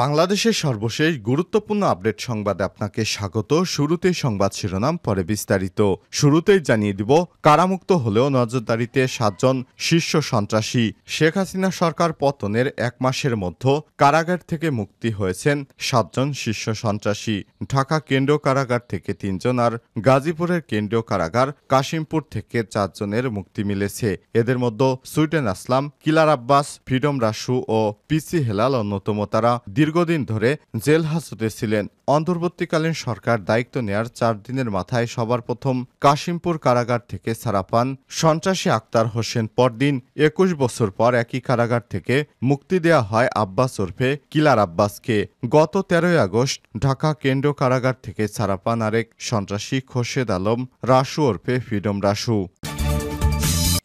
বাংলাদেশের সর্বশেষ গুরুত্বপূর্ণ আপডেট সংবাদে আপনাকে স্বাগত শুরুতে সংবাদ শিরোনাম পরে বিস্তারিত শুরুতেই জানিয়ে দিব কারামুক্ত হলেও নজরদারিতে সাতজন শীর্ষ সন্ত্রাসী শেখ হাসিনা সরকার পতনের এক মাসের মধ্যে কারাগার থেকে মুক্তি হয়েছেন সাতজন শীর্ষ সন্ত্রাসী ঢাকা কেন্দ্রীয় কারাগার থেকে তিনজন আর গাজীপুরের কেন্দ্রীয় কারাগার কাশিমপুর থেকে চারজনের মুক্তি মিলেছে এদের মধ্যে Sweden Aslam Killer Abbas Freedom Rasu ও পিসি হেলাল অন্যতম তারা দীর্ঘদিন ধরে জেল হাজতে ছিলেন অন্তর্বর্তীকালীন সরকার দায়িত্ব নেয়ার চার দিনের মাথায় সবার প্রথম কাশিমপুর কারাগার থেকে ছাড়া পান সন্ত্রাসী আক্তার হোসেন পরদিন একুশ বছর পর একই কারাগার থেকে মুক্তি দেয়া হয় আব্বাস ওরফে কিলার আব্বাসকে গত তেরোই আগস্ট ঢাকা কেন্দ্র কারাগার থেকে ছাড়া পান আরেক সন্ত্রাসী খোরশেদ আলম রাসু ওরফে ফ্রিডম রাসু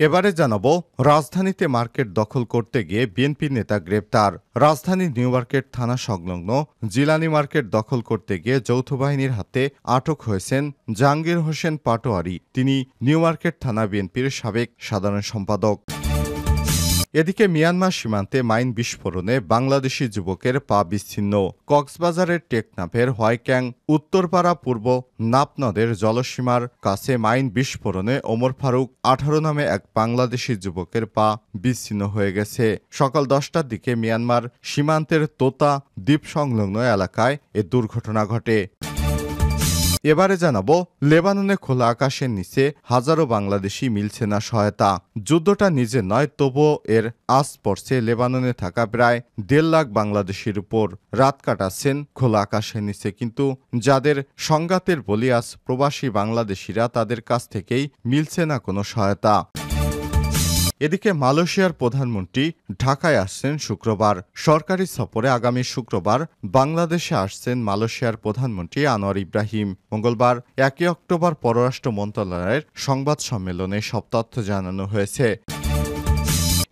এবারে জানাব রাজধানীতে মার্কেট দখল করতে গিয়ে বিএনপি নেতা গ্রেপ্তার রাজধানী নিউ মার্কেট থানা সংলগ্ন জিলানি মার্কেট দখল করতে গিয়ে যৌথ বাহিনীর হাতে আটক হয়েছেন জাহাঙ্গীর হোসেন পাটোয়ারি তিনি নিউ মার্কেট থানা বিএনপির সাবেক সাধারণ সম্পাদক এদিকে মিয়ানমার সীমান্তে মাইন বিস্ফোরণে বাংলাদেশি যুবকের পা বিচ্ছিন্ন কক্সবাজারের টেকনাফের হোয়াইক্যাং উত্তরপাড়া পূর্ব নাপনদের জলসীমার কাছে মাইন বিস্ফোরণে ওমর ফারুক আঠারো নামে এক বাংলাদেশি যুবকের পা বিচ্ছিন্ন হয়ে গেছে সকাল দশটার দিকে মিয়ানমার সীমান্তের তোতা দ্বীপ সংলগ্ন এলাকায় এ দুর্ঘটনা ঘটে এবারে জানাবো লেবাননে খোলা আকাশের নিচে হাজারো বাংলাদেশি মিলছে না সহায়তা যুদ্ধটা নিজে নয় তবুও এর আজ পড়ছে লেবাননে থাকা প্রায় দেড় লাখ বাংলাদেশির উপর রাত কাটাচ্ছেন খোলা আকাশের নিচে কিন্তু যাদের সংঘাতের বলিয়াস প্রবাসী বাংলাদেশিরা তাদের কাছ থেকেই মিলছে না কোনো সহায়তা এদিকে মালয়েশিয়ার প্রধানমন্ত্রী ঢাকায় আসছেন শুক্রবার সরকারি সফরে আগামী শুক্রবার বাংলাদেশে আসছেন মালয়েশিয়ার প্রধানমন্ত্রী আনোয়ার ইব্রাহিম মঙ্গলবার একই অক্টোবর পররাষ্ট্র মন্ত্রণালয়ের সংবাদ সম্মেলনে সব তথ্য জানানো হয়েছে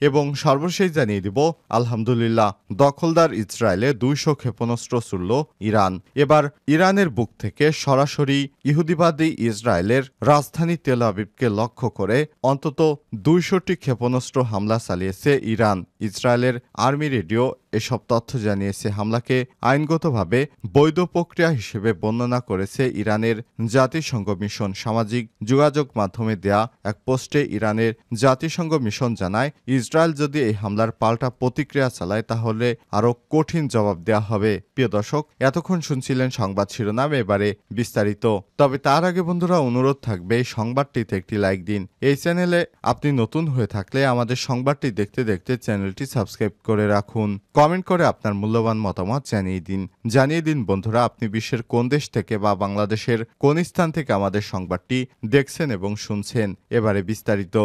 এবং সর্বশেষ জানিয়ে দিব আলহামদুলিল্লাহ দখলদার ইসরায়েলে দুইশো ক্ষেপণাস্ত্র ছুড়ল ইরান এবার ইরানের বুক থেকে সরাসরি ইহুদিবাদী ইসরায়েলের রাজধানী তেল আবিবকে লক্ষ্য করে অন্তত দুইশোটি ক্ষেপণাস্ত্র হামলা চালিয়েছে ইরান ইসরায়েলের আর্মি রেডিও এসব তথ্য জানিয়েছে হামলাকে আইনগতভাবে বৈধ প্রক্রিয়া হিসেবে বর্ণনা করেছে ইরানের জাতিসংঘ মিশন সামাজিক যোগাযোগ মাধ্যমে দেয়া এক পোস্টে ইরানের জাতিসংঘ মিশন জানায় ইসরায়েল যদি এই হামলার পাল্টা প্রতিক্রিয়া চালায় তাহলে আরও কঠিন জবাব দেয়া হবে প্রিয় দর্শক এতক্ষণ শুনছিলেন সংবাদ শিরোনাম এবারে বিস্তারিত তবে তার আগে বন্ধুরা অনুরোধ থাকবে এই সংবাদটিতে একটি লাইক দিন এই চ্যানেলে আপনি নতুন হয়ে থাকলে আমাদের সংবাদটি দেখতে দেখতে চ্যানেলটি সাবস্ক্রাইব করে রাখুন কমেন্ট করে আপনার মূল্যবান মতামত জানিয়ে দিন জানিয়ে দিন বন্ধুরা আপনি বিশ্বের কোন দেশ থেকে বা বাংলাদেশের কোন স্থান থেকে আমাদের সংবাদটি দেখছেন এবং শুনছেন এবারে বিস্তারিত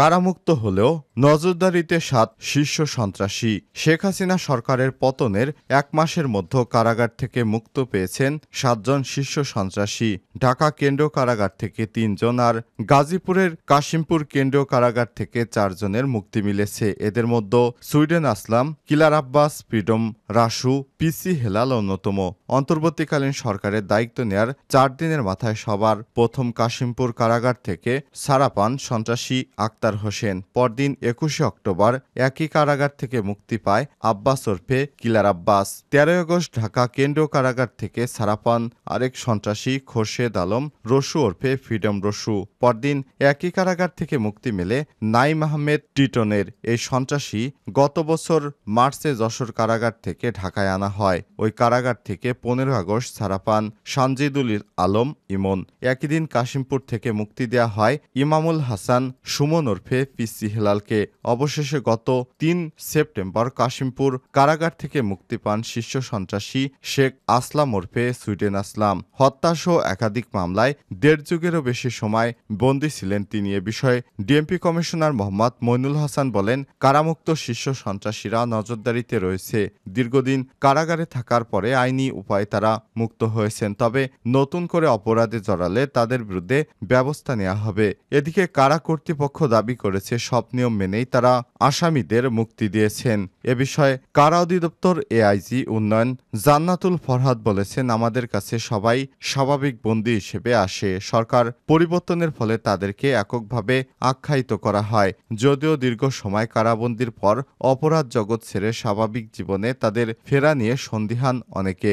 কারামুক্ত হলেও নজরদারিতে সাত শীর্ষ সন্ত্রাসী শেখ হাসিনা সরকারের পতনের এক মাসের মধ্যে কারাগার থেকে মুক্ত পেয়েছেন সাতজন শীর্ষ সন্ত্রাসী ঢাকা কেন্দ্রীয় কারাগার থেকে তিনজন আর গাজীপুরের কাশিমপুর কেন্দ্রীয় কারাগার থেকে চারজনের মুক্তি মিলেছে এদের মধ্যে Sweden Aslam Killer Abbas Freedom Rasu পিসি হেলাল অন্যতম অন্তর্বর্তীকালীন সরকারের দায়িত্ব নেয়ার চার দিনের মাথায় সবার প্রথম কাশিমপুর কারাগার থেকে সারা পান সন্ত্রাসী আক্তার মোক্তার হোসেন পরদিন একুশে অক্টোবর একই কারাগার থেকে মুক্তি পায় আব্বাস ওরফে কিলার আব্বাস তেরোই আগস্ট ঢাকা কেন্দ্রীয় কারাগার থেকে ছাড়া পান আরেক সন্ত্রাসী খোরশেদ আলম রসু ওরফে ফ্রিডম রসু পরদিন একই কারাগার থেকে মুক্তি মেলে নাইম আহমেদ টিটনের এই সন্ত্রাসী গত বছর মার্চে যশোর কারাগার থেকে ঢাকায় আনা হয় ওই কারাগার থেকে পনেরো আগস্ট ছাড়া পান সানজিদুল আলম ইমন একই দিন কাশিমপুর থেকে মুক্তি দেয়া হয় ইমামুল হাসান সুমন ওরফে পিসি হেলালকে অবশেষে গত তিন সেপ্টেম্বর কাশিমপুর কারাগার থেকে মুক্তি পান শীর্ষ সন্ত্রাসী শেখ আসলাম ওরফে সুইডেন আসলাম হত্যাসহ একাধিক মামলায় দেড় যুগেরও বেশি সময় বন্দী ছিলেন তিনি এ বিষয়ে ডিএমপি কমিশনার মোহাম্মদ মইনুল হাসান বলেন কারামুক্ত শীর্ষ সন্ত্রাসীরা নজরদারিতে রয়েছে দীর্ঘদিন কারাগারে থাকার পরে আইনি উপায়ে তারা মুক্ত হয়েছেন তবে নতুন করে অপরাধে জড়ালে তাদের বিরুদ্ধে ব্যবস্থা নেওয়া হবে এদিকে কারা কর্তৃপক্ষ দাবি দাবি করেছে সব নিয়ম মেনেই তারা আসামিদের মুক্তি দিয়েছেন এ বিষয়ে কারা অধিদপ্তর এআইজি উন্নয়ন জান্নাতুল ফরহাদ বলেছেন আমাদের কাছে সবাই স্বাভাবিক বন্দী হিসেবে আসে সরকার পরিবর্তনের ফলে তাদেরকে এককভাবে আখ্যায়িত করা হয় যদিও দীর্ঘ সময় কারাবন্দির পর অপরাধ জগৎ ছেড়ে স্বাভাবিক জীবনে তাদের ফেরা নিয়ে সন্দিহান অনেকে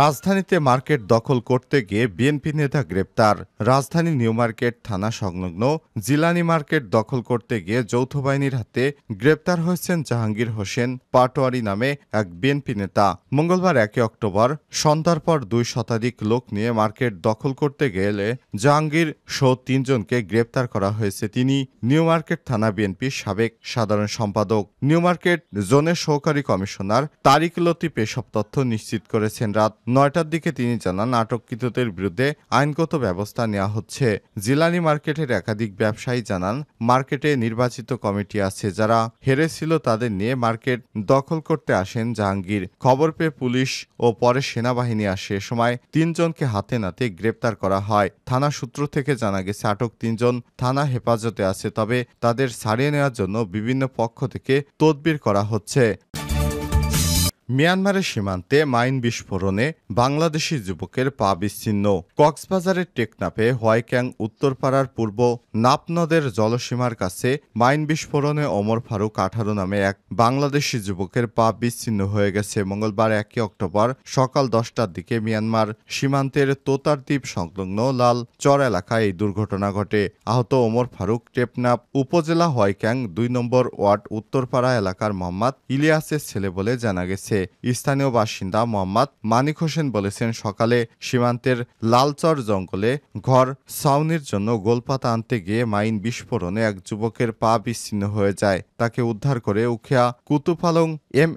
রাজধানীতে মার্কেট দখল করতে গিয়ে বিএনপি নেতা গ্রেপ্তার রাজধানী নিউ মার্কেট থানা সংলগ্ন জিলানি মার্কেট দখল করতে গিয়ে যৌথ বাহিনীর হাতে গ্রেপ্তার হয়েছেন জাহাঙ্গীর হোসেন পাটোয়ারি নামে এক বিএনপি নেতা মঙ্গলবার একে অক্টোবর সন্ধ্যার পর দুই শতাধিক লোক নিয়ে মার্কেট দখল করতে গেলে জাহাঙ্গীর সহ তিনজনকে গ্রেপ্তার করা হয়েছে তিনি নিউ মার্কেট থানা বিএনপির সাবেক সাধারণ সম্পাদক নিউ মার্কেট জোনের সহকারী কমিশনার তারিক লতিফ এসব তথ্য নিশ্চিত করেছেন রাত নয়টার দিকে তিনি জানান আটককৃতদের বিরুদ্ধে আইনগত ব্যবস্থা নেওয়া হচ্ছে জিলানি মার্কেটের একাধিক ব্যবসায়ী জানান মার্কেটে নির্বাচিত কমিটি আছে যারা হেরেছিল তাদের নিয়ে মার্কেট দখল করতে আসেন জাহাঙ্গীর খবর পেয়ে পুলিশ ও পরে সেনাবাহিনী আসে সময় তিনজনকে হাতে নাতে গ্রেপ্তার করা হয় থানা সূত্র থেকে জানা গেছে আটক তিনজন থানা হেফাজতে আছে তবে তাদের ছাড়িয়ে নেওয়ার জন্য বিভিন্ন পক্ষ থেকে তদবির করা হচ্ছে মিয়ানমারের সীমান্তে মাইন বিস্ফোরণে বাংলাদেশি যুবকের পা বিচ্ছিন্ন কক্সবাজারের টেকনাফে হোয়াইক্যাং উত্তরপাড়ার পূর্ব নাপনদের জলসীমার কাছে মাইন বিস্ফোরণে ওমর ফারুক আঠারো নামে এক বাংলাদেশি যুবকের পা বিচ্ছিন্ন হয়ে গেছে মঙ্গলবার একই অক্টোবর সকাল দশটার দিকে মিয়ানমার সীমান্তের তোতার দ্বীপ সংলগ্ন লাল চর এলাকায় এই দুর্ঘটনা ঘটে আহত ওমর ফারুক টেপনাপ উপজেলা হোয়াইক্যাং দুই নম্বর ওয়ার্ড উত্তরপাড়া এলাকার মোহাম্মদ ইলিয়াসের ছেলে বলে জানা গেছে বাঁচাতে স্থানীয় বাসিন্দা মোহাম্মদ মানিক হোসেন বলেছেন সকালে সীমান্তের লালচর জঙ্গলে ঘর সাউনির জন্য গোলপাতা আনতে গিয়ে মাইন বিস্ফোরণে এক যুবকের পা বিচ্ছিন্ন হয়ে যায় তাকে উদ্ধার করে উখিয়া কুতুফালং এফ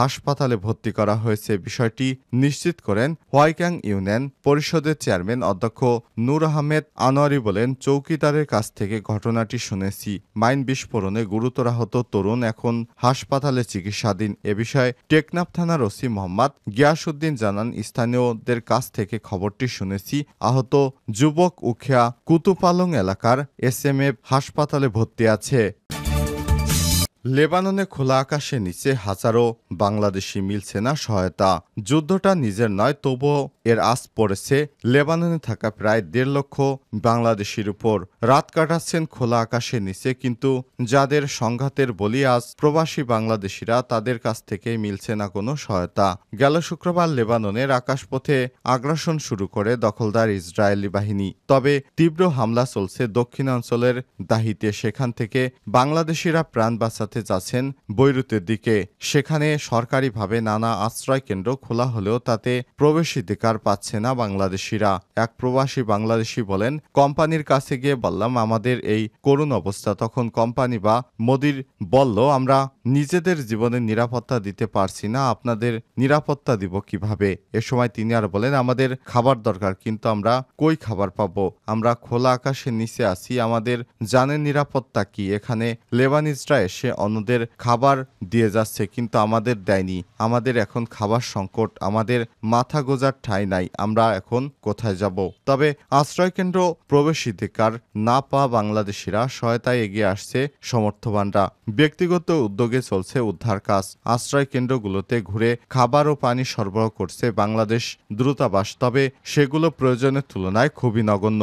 হাসপাতালে ভর্তি করা হয়েছে বিষয়টি নিশ্চিত করেন হোয়াইক্যাং ইউনিয়ন পরিষদের চেয়ারম্যান অধ্যক্ষ নূর আহমেদ আনোয়ারি বলেন চৌকিদারের কাছ থেকে ঘটনাটি শুনেছি মাইন বিস্ফোরণে গুরুতর আহত তরুণ এখন হাসপাতালে চিকিৎসাধীন এ বিষয়ে টেকনাফ থানার ওসি মোহাম্মদ গিয়াসুদ্দিন জানান স্থানীয়দের কাছ থেকে খবরটি শুনেছি আহত যুবক উখিয়া কুতুপালং এলাকার এস এম এফ হাসপাতালে ভর্তি আছে লেবাননে খোলা আকাশে নিচে হাজারো বাংলাদেশি মিলছে না সহায়তা যুদ্ধটা নিজের নয় তবু এর আস পড়েছে লেবাননে থাকা প্রায় দেড় লক্ষ বাংলাদেশির উপর রাত কাটাচ্ছেন খোলা আকাশের নিচে কিন্তু যাদের সংঘাতের বলি আজ প্রবাসী বাংলাদেশিরা তাদের কাছ থেকে মিলছে না কোনো সহায়তা গেল শুক্রবার লেবাননের আকাশপথে আগ্রাসন শুরু করে দখলদার ইসরায়েলি বাহিনী তবে তীব্র হামলা চলছে দক্ষিণাঞ্চলের দাহিতে সেখান থেকে বাংলাদেশিরা প্রাণ বাঁচাতে পালাতে যাচ্ছেন বৈরুতের দিকে সেখানে সরকারিভাবে নানা কেন্দ্র খোলা হলেও তাতে প্রবেশাধিকার পাচ্ছে না বাংলাদেশিরা এক প্রবাসী বাংলাদেশি বলেন কোম্পানির কাছে গিয়ে বললাম আমাদের এই করুণ অবস্থা তখন কোম্পানি বা মোদির বলল আমরা নিজেদের জীবনের নিরাপত্তা দিতে পারছি না আপনাদের নিরাপত্তা দিব কিভাবে এ সময় তিনি আর বলেন আমাদের খাবার দরকার কিন্তু আমরা কই খাবার পাবো আমরা খোলা আকাশের নিচে আছি আমাদের জানের নিরাপত্তা কি এখানে লেবানিজরা এসে অন্যদের খাবার দিয়ে যাচ্ছে কিন্তু আমাদের দেয়নি আমাদের এখন খাবার সংকট আমাদের মাথা গোজার ঠাঁই নাই আমরা এখন কোথায় যাব তবে আশ্রয়কেন্দ্র প্রবেশাধিকার না পাওয়া বাংলাদেশিরা সহায়তায় এগিয়ে আসছে সমর্থবানরা ব্যক্তিগত উদ্যোগে চলছে উদ্ধার কাজ আশ্রয়কেন্দ্রগুলোতে ঘুরে খাবার ও পানি সরবরাহ করছে বাংলাদেশ দ্রুতাবাস তবে সেগুলো প্রয়োজনের তুলনায় খুবই নগণ্য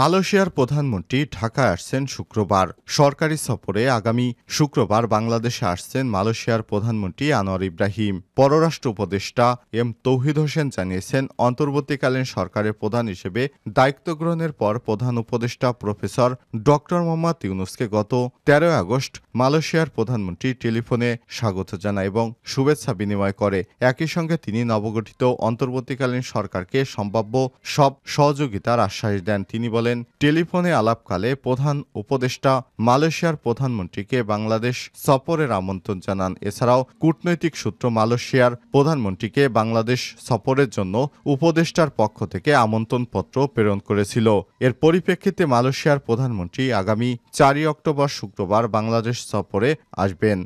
মালয়েশিয়ার প্রধানমন্ত্রী ঢাকায় আসছেন শুক্রবার সরকারি সফরে আগামী শুক্রবার বাংলাদেশে আসছেন মালয়েশিয়ার প্রধানমন্ত্রী আনোয়ার ইব্রাহিম পররাষ্ট্র উপদেষ্টা এম তৌহিদ হোসেন জানিয়েছেন অন্তর্বর্তীকালীন সরকারের প্রধান হিসেবে দায়িত্ব গ্রহণের পর প্রধান উপদেষ্টা প্রফেসর ড মোহাম্মদ ইউনুসকে গত তেরোই আগস্ট মালয়েশিয়ার প্রধানমন্ত্রী টেলিফোনে স্বাগত জানায় এবং শুভেচ্ছা বিনিময় করে একই সঙ্গে তিনি নবগঠিত অন্তর্বর্তীকালীন সরকারকে সম্ভাব্য সব সহযোগিতার আশ্বাস দেন তিনি বলেন টেলিফোনে আলাপকালে প্রধান উপদেষ্টা মালয়েশিয়ার প্রধানমন্ত্রীকে বাংলাদেশ সফরের আমন্ত্রণ জানান এছাড়াও কূটনৈতিক সূত্র মালয়েশিয়ার প্রধানমন্ত্রীকে বাংলাদেশ সফরের জন্য উপদেষ্টার পক্ষ থেকে আমন্ত্রণপত্র প্রেরণ করেছিল এর পরিপ্রেক্ষিতে মালয়েশিয়ার প্রধানমন্ত্রী আগামী চারই অক্টোবর শুক্রবার বাংলাদেশ সফরে আসবেন